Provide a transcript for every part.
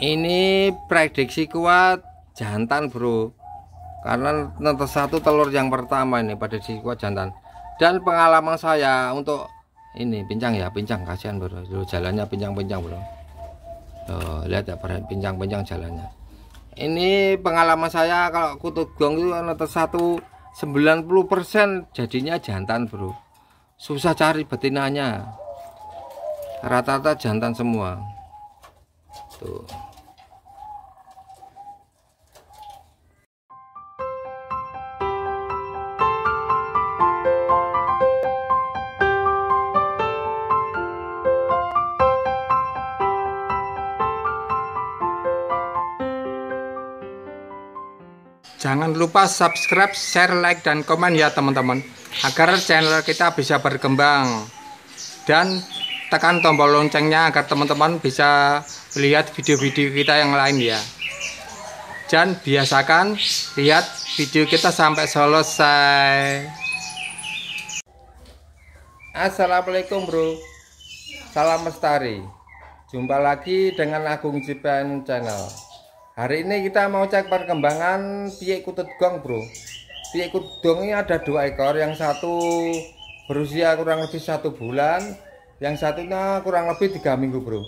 ini prediksi kuat jantan bro karena nonton satu telur yang pertama ini pada si kuat jantan dan pengalaman saya untuk ini pincang ya pincang kasihan bro Loh, jalannya pincang-pincang bro Loh, lihat ya pincang-pincang jalannya ini pengalaman saya kalau kutu gong itu netes satu 90% jadinya jantan bro susah cari betinanya rata-rata jantan semua tuh gitu. Jangan lupa subscribe, share, like, dan komen ya teman-teman Agar channel kita bisa berkembang Dan tekan tombol loncengnya agar teman-teman bisa lihat video-video kita yang lain ya dan biasakan lihat video kita sampai selesai Assalamualaikum bro Salam Lestari Jumpa lagi dengan Agung Cipan Channel Hari ini kita mau cek perkembangan piek kutut gong bro Piek kutut gong ini ada dua ekor Yang satu berusia kurang lebih satu bulan Yang satunya kurang lebih tiga minggu bro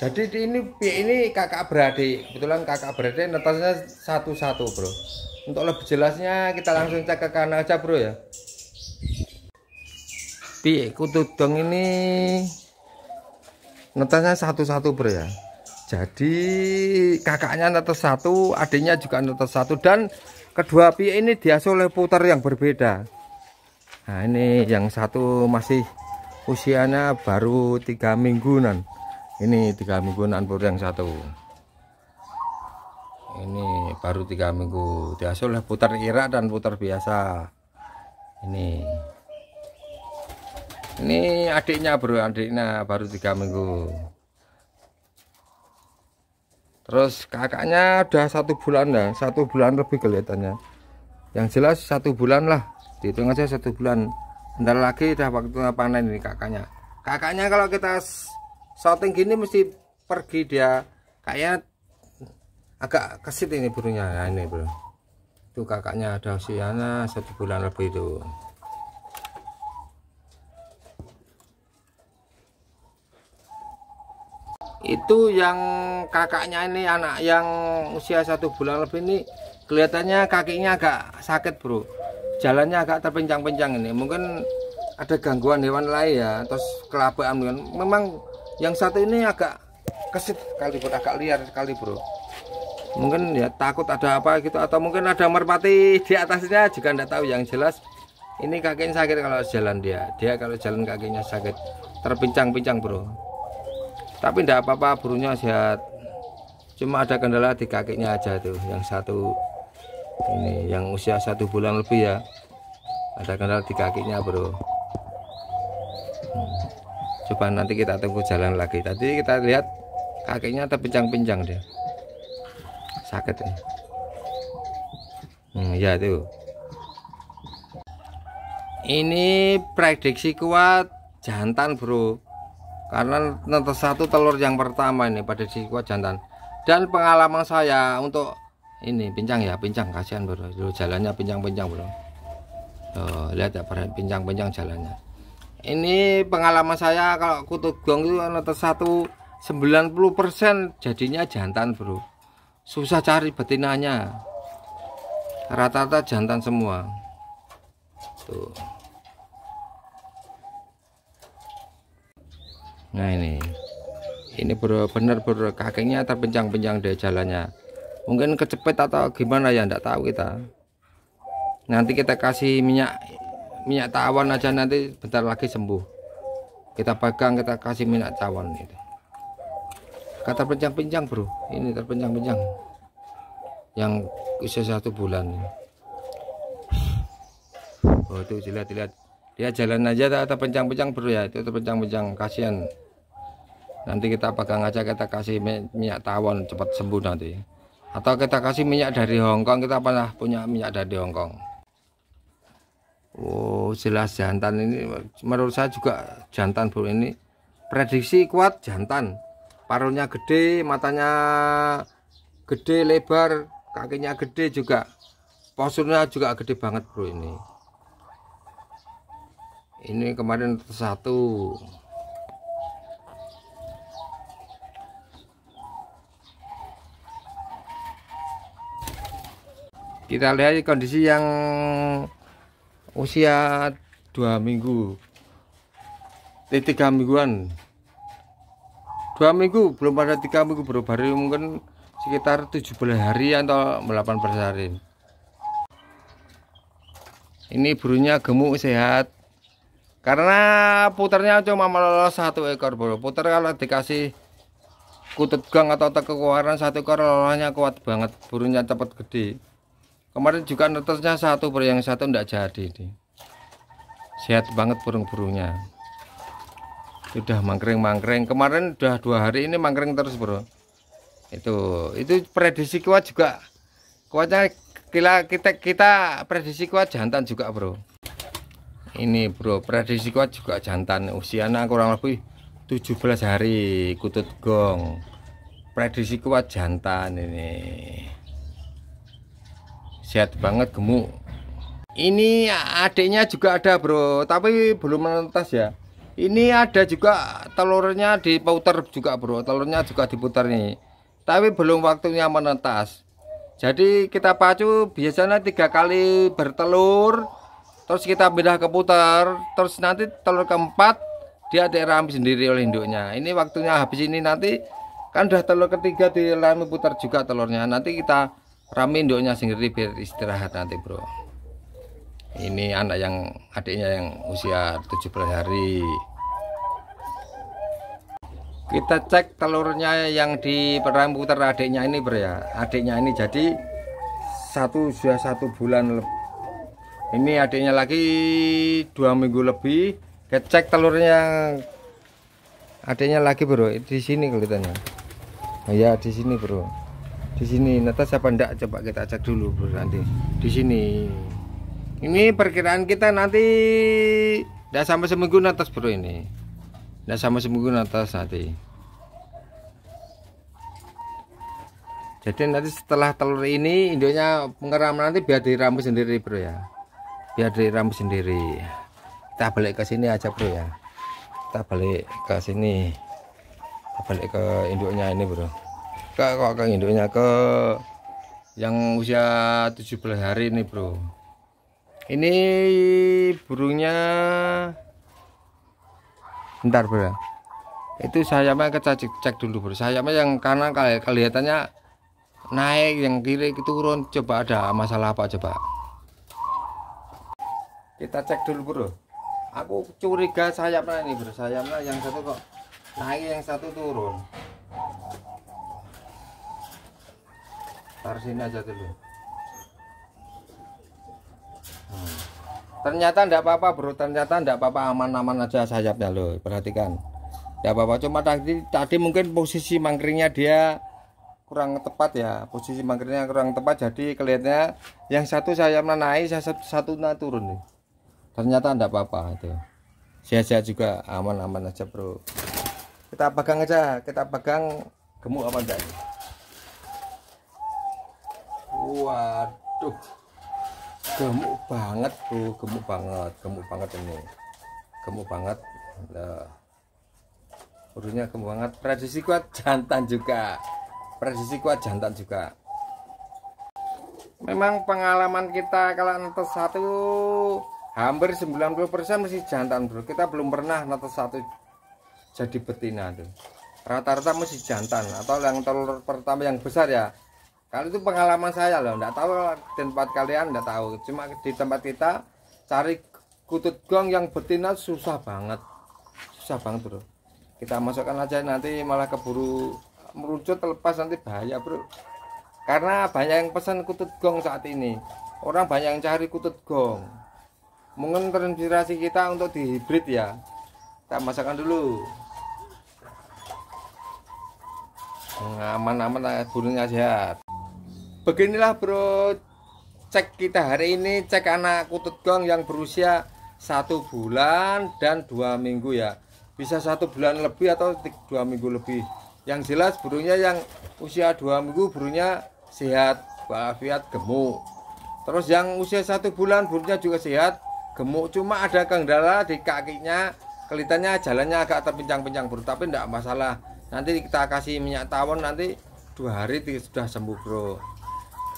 jadi ini ini kakak beradik kebetulan kakak beradik netasnya satu-satu bro untuk lebih jelasnya kita langsung cek ke kanan aja bro ya piye kutudong ini netasnya satu-satu bro ya jadi kakaknya netas satu adiknya juga netas satu dan kedua piye ini diasuh oleh putar yang berbeda nah ini yang satu masih usianya baru tiga mingguan ini tiga minggu nanpur yang satu ini baru tiga minggu diasuh oleh putar irak dan putar biasa ini ini adiknya bro adiknya baru tiga minggu terus kakaknya udah satu bulan ya satu bulan lebih kelihatannya yang jelas satu bulan lah dihitung aja satu bulan bentar lagi udah waktu panen ini kakaknya kakaknya kalau kita shooting gini mesti pergi dia kayak agak kesit ini burungnya nah, ini bro itu kakaknya ada usianya satu bulan lebih itu itu yang kakaknya ini anak yang usia satu bulan lebih ini kelihatannya kakinya agak sakit bro jalannya agak terpencang-pencang ini mungkin ada gangguan hewan lain ya terus kelabaan memang yang satu ini agak kesit kali bro agak liar sekali bro mungkin ya takut ada apa gitu atau mungkin ada merpati di atasnya juga enggak tahu yang jelas ini kakinya sakit kalau jalan dia dia kalau jalan kakinya sakit terpincang-pincang bro tapi enggak apa-apa burunya sehat cuma ada kendala di kakinya aja tuh yang satu ini yang usia satu bulan lebih ya ada kendala di kakinya bro coba nanti kita tunggu jalan lagi tadi kita lihat kakinya terpincang-pincang dia sakit ya hmm, ya tuh ini prediksi kuat jantan bro karena nanti satu telur yang pertama ini pada si kuat jantan dan pengalaman saya untuk ini pincang ya pincang kasihan bro jalannya pincang-pincang bro oh, lihat ya pincang-pincang jalannya ini pengalaman saya kalau kutu gong itu netes satu 90% jadinya jantan bro susah cari betinanya rata-rata jantan semua tuh nah ini ini benar-benar bro kakinya terpencang-pencang deh jalannya mungkin kecepet atau gimana ya enggak tahu kita nanti kita kasih minyak minyak tawon aja nanti bentar lagi sembuh kita pegang kita kasih minyak tawon itu kata penjang-penjang bro ini terpenjang-penjang yang usia satu bulan oh itu dilihat-lihat dia jalan aja atau pencang-pencang bro ya itu terpencang-pencang kasihan nanti kita pegang aja kita kasih minyak tawon cepat sembuh nanti atau kita kasih minyak dari Hongkong kita pernah punya minyak dari Hongkong Oh, jelas jantan ini menurut saya juga jantan bro ini prediksi kuat jantan. paruhnya gede, matanya gede, lebar, kakinya gede juga. Posturnya juga gede banget bro ini. Ini kemarin satu. Kita lihat kondisi yang usia dua minggu tiga mingguan dua minggu belum pada tiga minggu baru baru mungkin sekitar 70 hari atau 18 hari ini burunya gemuk sehat karena putarnya cuma melolos satu ekor bro Putar kalau dikasih kutut gang atau tekawaran satu ekor lolosnya kuat banget burunya cepat gede kemarin juga netesnya satu per yang satu tidak jadi ini sehat banget burung-burungnya sudah mangkring-mangkring kemarin udah dua hari ini mangkring terus bro itu itu prediksi kuat juga kuatnya kita kita kita prediksi kuat jantan juga bro ini bro prediksi kuat juga jantan usianya kurang lebih 17 hari kutut gong prediksi kuat jantan ini sehat banget gemuk ini adiknya juga ada bro tapi belum menetas ya ini ada juga telurnya diputar juga bro telurnya juga diputar nih tapi belum waktunya menetas jadi kita pacu biasanya tiga kali bertelur terus kita pindah ke putar terus nanti telur keempat dia dirami sendiri oleh induknya ini waktunya habis ini nanti kan udah telur ketiga dirami putar juga telurnya nanti kita rame induknya sendiri biar istirahat nanti bro ini anak yang adiknya yang usia 17 hari kita cek telurnya yang di putar adiknya ini bro ya adiknya ini jadi satu sudah satu bulan lebih ini adiknya lagi dua minggu lebih kita cek telurnya adiknya lagi bro di sini kelihatannya ya di sini bro di sini nata siapa ndak coba kita cek dulu bro nanti di sini ini perkiraan kita nanti ndak sampai seminggu nata bro ini ndak sampai seminggu nata nanti jadi nanti setelah telur ini induknya pengeram nanti biar diramu sendiri bro ya biar diramu sendiri kita balik ke sini aja bro ya kita balik ke sini kita balik ke induknya ini bro ke kok ke induknya ke yang usia 17 hari ini bro ini burungnya bentar bro itu sayapnya kita cek, cek dulu bro sayapnya yang kanan kali kelihatannya naik yang kiri itu turun coba ada masalah apa coba kita cek dulu bro aku curiga sayapnya ini bro sayapnya yang satu kok naik yang satu turun taruh sini aja dulu hmm. ternyata enggak apa-apa bro ternyata enggak apa-apa aman-aman aja sayapnya loh perhatikan enggak apa-apa cuma tadi tadi mungkin posisi mangkringnya dia kurang tepat ya posisi mangkringnya kurang tepat jadi kelihatnya yang satu saya naik saya satu, satu turun nih ternyata enggak apa-apa itu sehat-sehat juga aman-aman aja bro kita pegang aja kita pegang gemuk apa enggak waduh gemuk banget bro gemuk banget gemuk banget ini gemuk banget nah, burunya gemuk banget Presisi kuat jantan juga presisi kuat jantan juga memang pengalaman kita kalau netes satu hampir 90% masih jantan bro kita belum pernah netes satu jadi betina tuh rata-rata masih jantan atau yang telur pertama yang besar ya kalau itu pengalaman saya loh nggak tahu tempat kalian nggak tahu cuma di tempat kita cari kutut gong yang betina susah banget susah banget bro kita masukkan aja nanti malah keburu merucut terlepas nanti bahaya bro karena banyak yang pesan kutut gong saat ini orang banyak yang cari kutut gong mungkin terinspirasi kita untuk di hybrid ya kita masukkan dulu aman-aman eh, burungnya sehat Beginilah bro cek kita hari ini cek anak kutut gong yang berusia satu bulan dan dua minggu ya bisa satu bulan lebih atau dua minggu lebih yang jelas burungnya yang usia dua minggu burungnya sehat bafiat gemuk terus yang usia satu bulan burungnya juga sehat gemuk cuma ada kendala di kakinya kelihatannya jalannya agak terpincang-pincang bro tapi tidak masalah nanti kita kasih minyak tawon nanti dua hari sudah sembuh bro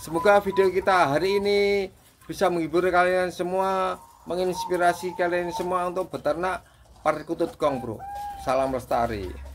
Semoga video kita hari ini bisa menghibur kalian semua, menginspirasi kalian semua untuk beternak perkutut kutut kong bro. Salam lestari.